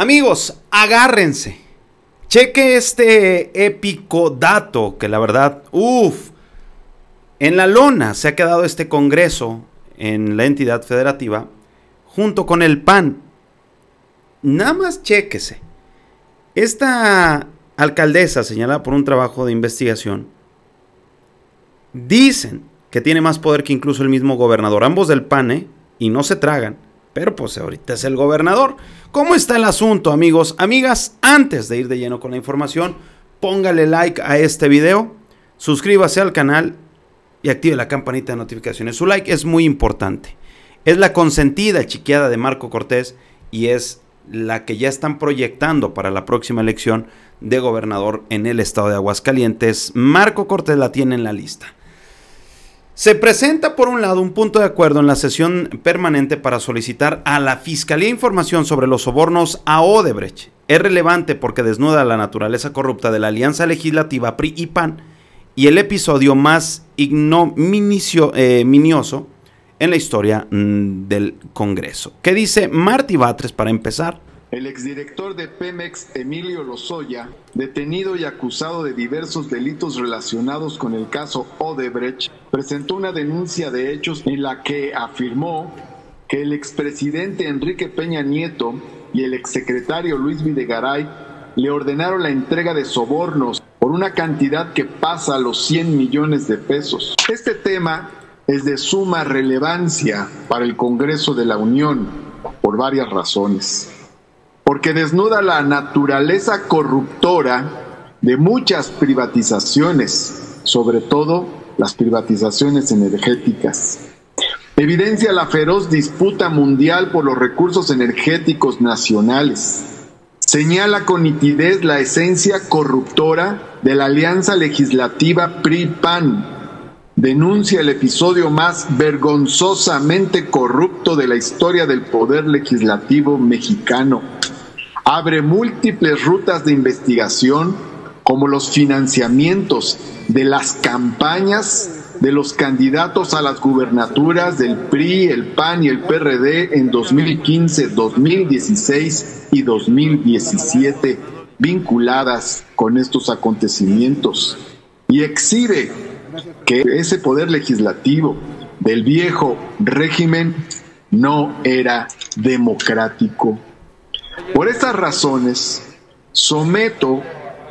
Amigos, agárrense. Cheque este épico dato que la verdad, uff, en la lona se ha quedado este Congreso en la entidad federativa junto con el PAN. Nada más chequese, Esta alcaldesa señalada por un trabajo de investigación, dicen que tiene más poder que incluso el mismo gobernador, ambos del PAN, ¿eh? y no se tragan pero pues ahorita es el gobernador. ¿Cómo está el asunto, amigos, amigas? Antes de ir de lleno con la información, póngale like a este video, suscríbase al canal y active la campanita de notificaciones. Su like es muy importante. Es la consentida chiqueada de Marco Cortés y es la que ya están proyectando para la próxima elección de gobernador en el estado de Aguascalientes. Marco Cortés la tiene en la lista. Se presenta, por un lado, un punto de acuerdo en la sesión permanente para solicitar a la Fiscalía información sobre los sobornos a Odebrecht. Es relevante porque desnuda la naturaleza corrupta de la alianza legislativa PRI y PAN y el episodio más ignominioso eh, en la historia mm, del Congreso. ¿Qué dice Martí Batres para empezar? El exdirector de Pemex, Emilio Lozoya, detenido y acusado de diversos delitos relacionados con el caso Odebrecht, presentó una denuncia de hechos en la que afirmó que el expresidente Enrique Peña Nieto y el exsecretario Luis Videgaray le ordenaron la entrega de sobornos por una cantidad que pasa a los 100 millones de pesos. Este tema es de suma relevancia para el Congreso de la Unión por varias razones porque desnuda la naturaleza corruptora de muchas privatizaciones, sobre todo las privatizaciones energéticas. Evidencia la feroz disputa mundial por los recursos energéticos nacionales. Señala con nitidez la esencia corruptora de la alianza legislativa PRI-PAN, denuncia el episodio más vergonzosamente corrupto de la historia del poder legislativo mexicano abre múltiples rutas de investigación como los financiamientos de las campañas de los candidatos a las gubernaturas del PRI, el PAN y el PRD en 2015, 2016 y 2017 vinculadas con estos acontecimientos y exhibe que ese poder legislativo del viejo régimen no era democrático por estas razones, someto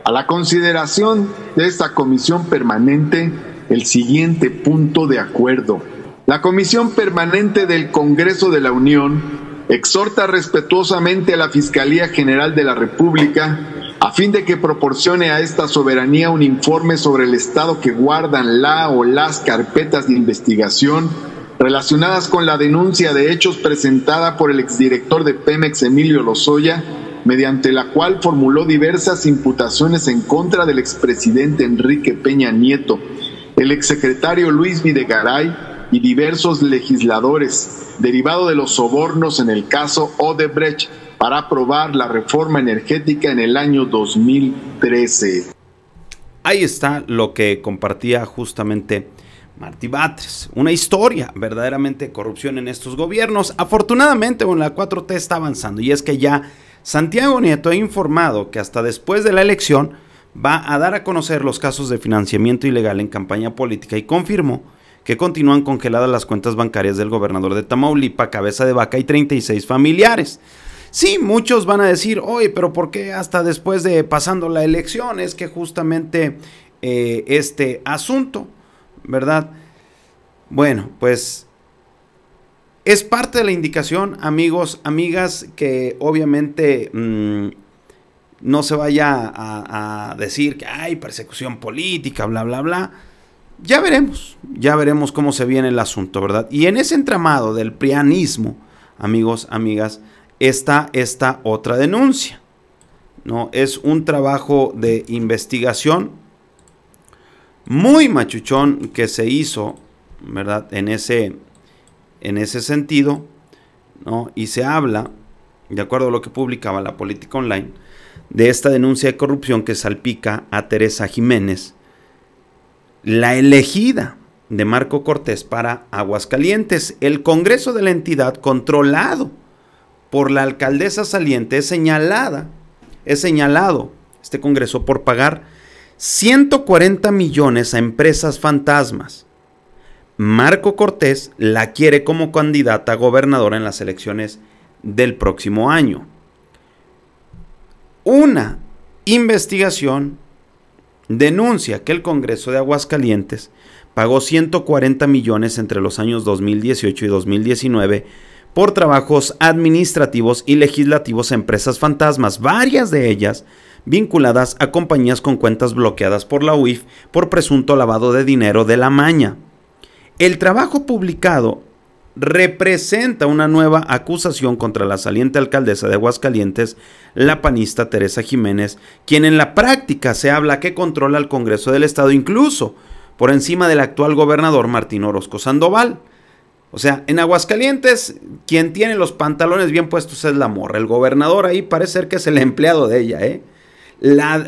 a la consideración de esta comisión permanente el siguiente punto de acuerdo. La Comisión Permanente del Congreso de la Unión exhorta respetuosamente a la Fiscalía General de la República a fin de que proporcione a esta soberanía un informe sobre el estado que guardan la o las carpetas de investigación relacionadas con la denuncia de hechos presentada por el exdirector de Pemex Emilio Lozoya, mediante la cual formuló diversas imputaciones en contra del expresidente Enrique Peña Nieto, el exsecretario Luis Videgaray y diversos legisladores, derivado de los sobornos en el caso Odebrecht para aprobar la reforma energética en el año 2013. Ahí está lo que compartía justamente Martí Batres. Una historia verdaderamente de corrupción en estos gobiernos. Afortunadamente, bueno, la 4T está avanzando y es que ya Santiago Nieto ha informado que hasta después de la elección va a dar a conocer los casos de financiamiento ilegal en campaña política y confirmó que continúan congeladas las cuentas bancarias del gobernador de Tamaulipa, Cabeza de Vaca y 36 familiares. Sí, muchos van a decir, oye, pero ¿por qué hasta después de pasando la elección es que justamente eh, este asunto? ¿verdad? Bueno, pues es parte de la indicación, amigos, amigas, que obviamente mm, no se vaya a, decir que hay persecución política, bla, bla, bla. Ya veremos, ya veremos cómo se viene el asunto, ¿verdad? Y en ese entramado del prianismo, amigos, amigas, está esta otra denuncia. ¿no? Es un trabajo de investigación muy machuchón que se hizo, ¿verdad? En ese, en ese sentido, ¿no? Y se habla, de acuerdo a lo que publicaba la política online, de esta denuncia de corrupción que salpica a Teresa Jiménez, la elegida de Marco Cortés para Aguascalientes. El Congreso de la entidad, controlado por la alcaldesa saliente, es señalada, es señalado este Congreso por pagar 140 millones a empresas fantasmas. Marco Cortés la quiere como candidata a gobernadora en las elecciones del próximo año. Una investigación denuncia que el Congreso de Aguascalientes pagó 140 millones entre los años 2018 y 2019 por trabajos administrativos y legislativos a empresas fantasmas, varias de ellas vinculadas a compañías con cuentas bloqueadas por la UIF por presunto lavado de dinero de la maña. El trabajo publicado representa una nueva acusación contra la saliente alcaldesa de Aguascalientes, la panista Teresa Jiménez, quien en la práctica se habla que controla el Congreso del Estado, incluso por encima del actual gobernador Martín Orozco Sandoval. O sea, en Aguascalientes, quien tiene los pantalones bien puestos es la morra. El gobernador ahí parece ser que es el empleado de ella, ¿eh?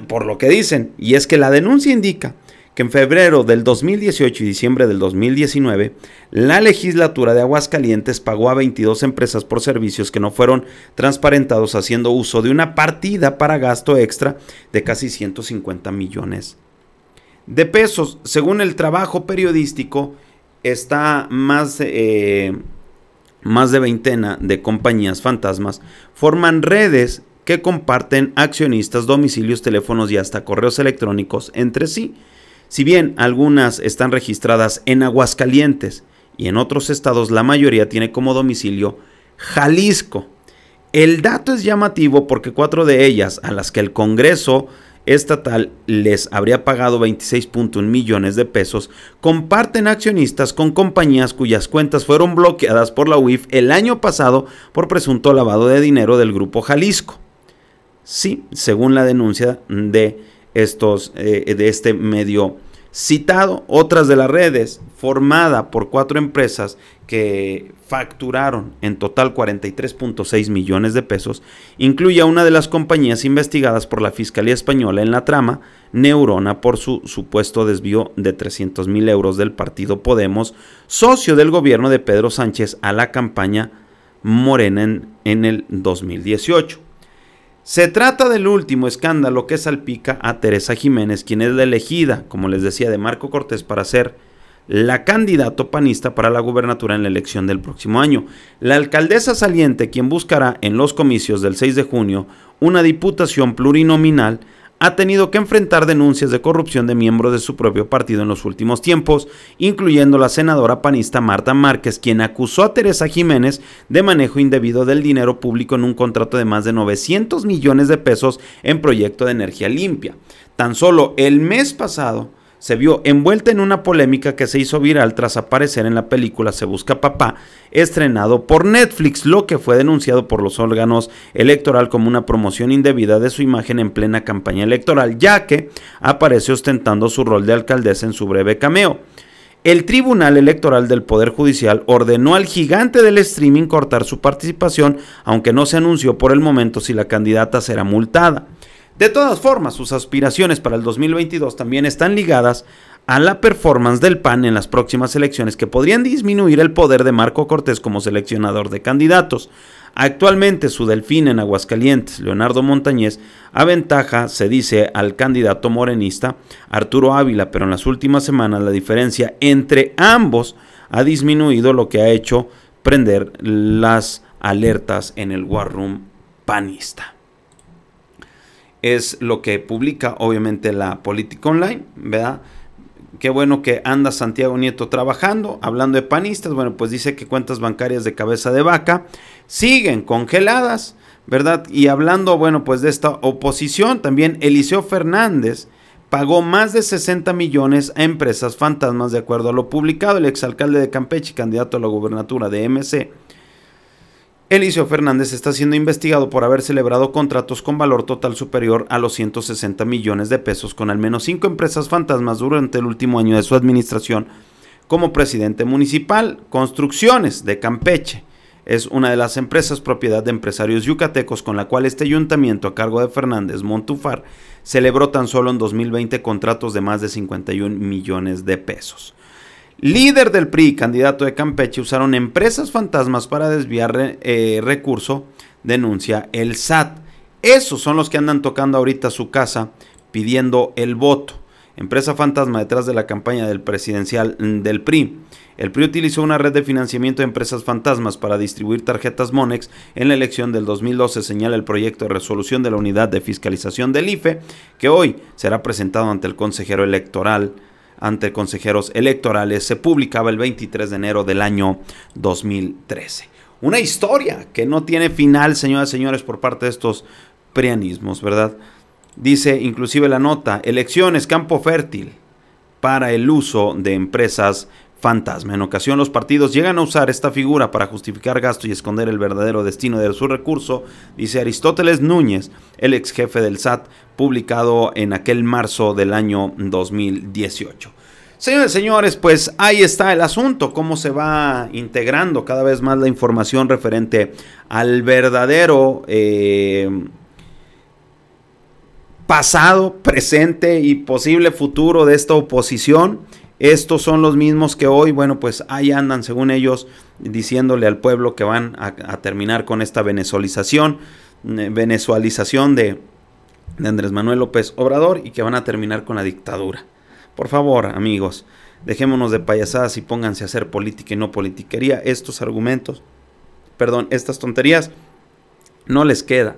por lo que dicen, y es que la denuncia indica que en febrero del 2018 y diciembre del 2019, la legislatura de Aguascalientes pagó a 22 empresas por servicios que no fueron transparentados haciendo uso de una partida para gasto extra de casi 150 millones de pesos. Según el trabajo periodístico, está más... Eh, más de veintena de compañías fantasmas forman redes comparten accionistas, domicilios, teléfonos y hasta correos electrónicos entre sí. Si bien algunas están registradas en Aguascalientes y en otros estados, la mayoría tiene como domicilio Jalisco. El dato es llamativo porque cuatro de ellas, a las que el Congreso estatal les habría pagado 26.1 millones de pesos, comparten accionistas con compañías cuyas cuentas fueron bloqueadas por la UIF el año pasado por presunto lavado de dinero del Grupo Jalisco. Sí, según la denuncia de, estos, eh, de este medio citado, otras de las redes, formada por cuatro empresas que facturaron en total 43.6 millones de pesos, incluye a una de las compañías investigadas por la Fiscalía Española en la trama, Neurona, por su supuesto desvío de 300 mil euros del partido Podemos, socio del gobierno de Pedro Sánchez a la campaña Morena en, en el 2018. Se trata del último escándalo que salpica a Teresa Jiménez, quien es la elegida, como les decía, de Marco Cortés para ser la candidata panista para la gubernatura en la elección del próximo año. La alcaldesa saliente, quien buscará en los comicios del 6 de junio una diputación plurinominal, ha tenido que enfrentar denuncias de corrupción de miembros de su propio partido en los últimos tiempos, incluyendo la senadora panista Marta Márquez, quien acusó a Teresa Jiménez de manejo indebido del dinero público en un contrato de más de 900 millones de pesos en proyecto de energía limpia. Tan solo el mes pasado, se vio envuelta en una polémica que se hizo viral tras aparecer en la película Se Busca Papá, estrenado por Netflix, lo que fue denunciado por los órganos electoral como una promoción indebida de su imagen en plena campaña electoral, ya que aparece ostentando su rol de alcaldesa en su breve cameo. El Tribunal Electoral del Poder Judicial ordenó al gigante del streaming cortar su participación, aunque no se anunció por el momento si la candidata será multada. De todas formas, sus aspiraciones para el 2022 también están ligadas a la performance del PAN en las próximas elecciones que podrían disminuir el poder de Marco Cortés como seleccionador de candidatos. Actualmente su delfín en Aguascalientes, Leonardo Montañez, aventaja, se dice, al candidato morenista Arturo Ávila, pero en las últimas semanas la diferencia entre ambos ha disminuido lo que ha hecho prender las alertas en el War Room panista es lo que publica obviamente la política online, ¿verdad? Qué bueno que anda Santiago Nieto trabajando, hablando de panistas, bueno, pues dice que cuentas bancarias de cabeza de vaca siguen congeladas, ¿verdad? Y hablando, bueno, pues de esta oposición, también Eliseo Fernández pagó más de 60 millones a empresas fantasmas de acuerdo a lo publicado. El exalcalde de Campeche, candidato a la gubernatura de MC, Eliseo Fernández está siendo investigado por haber celebrado contratos con valor total superior a los 160 millones de pesos con al menos cinco empresas fantasmas durante el último año de su administración como presidente municipal. Construcciones de Campeche es una de las empresas propiedad de empresarios yucatecos con la cual este ayuntamiento a cargo de Fernández Montufar celebró tan solo en 2020 contratos de más de 51 millones de pesos líder del PRI, candidato de Campeche, usaron empresas fantasmas para desviar eh, recurso, denuncia el SAT. Esos son los que andan tocando ahorita su casa pidiendo el voto. Empresa fantasma detrás de la campaña del presidencial mm, del PRI. El PRI utilizó una red de financiamiento de empresas fantasmas para distribuir tarjetas Monex en la elección del 2012, señala el proyecto de resolución de la unidad de fiscalización del IFE, que hoy será presentado ante el consejero electoral ante consejeros electorales se publicaba el 23 de enero del año 2013. Una historia que no tiene final, señoras y señores, por parte de estos prianismos, ¿verdad? Dice inclusive la nota, elecciones campo fértil para el uso de empresas fantasma. En ocasión los partidos llegan a usar esta figura para justificar gasto y esconder el verdadero destino de su recurso, dice Aristóteles Núñez, el ex jefe del SAT, publicado en aquel marzo del año 2018. Señores, señores, pues ahí está el asunto, cómo se va integrando cada vez más la información referente al verdadero eh, pasado, presente y posible futuro de esta oposición estos son los mismos que hoy, bueno, pues ahí andan, según ellos, diciéndole al pueblo que van a, terminar con esta venezolización, venezualización eh, de Andrés Manuel López Obrador y que van a terminar con la dictadura. Por favor, amigos, dejémonos de payasadas y pónganse a hacer política y no politiquería. Estos argumentos, perdón, estas tonterías, no les queda.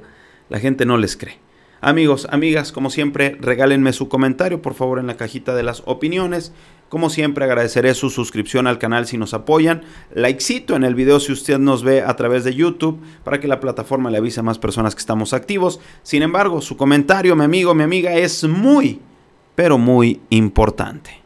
La gente no les cree. Amigos, amigas, como siempre, regálenme su comentario, por favor, en la cajita de las opiniones. Como siempre, agradeceré su suscripción al canal si nos apoyan. Likecito en el video si usted nos ve a través de YouTube para que la plataforma le avise a más personas que estamos activos. Sin embargo, su comentario, mi amigo, mi amiga, es muy, pero muy importante.